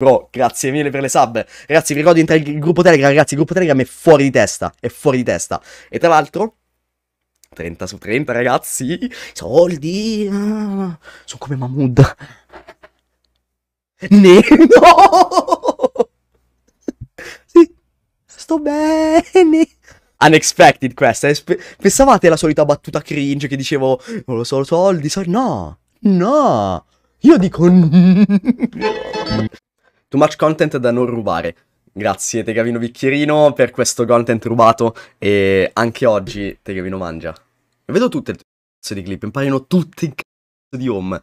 Bro, grazie mille per le sub. Ragazzi, vi ricordo di entrare il gruppo Telegram, ragazzi, il gruppo Telegram è fuori di testa, è fuori di testa. E tra l'altro, 30 su 30, ragazzi, soldi, sono come Mahmood. Ne, no! Sì, sto bene. Unexpected questa, eh, pensavate alla solita battuta cringe che dicevo, non lo so, soldi, soldi, no, no. Io dico... Too much content da non rubare. Grazie Tegavino Bicchierino per questo content rubato e anche oggi Tegavino mangia. Vedo tutte le tue di clip, imparino tutti in c***o di home.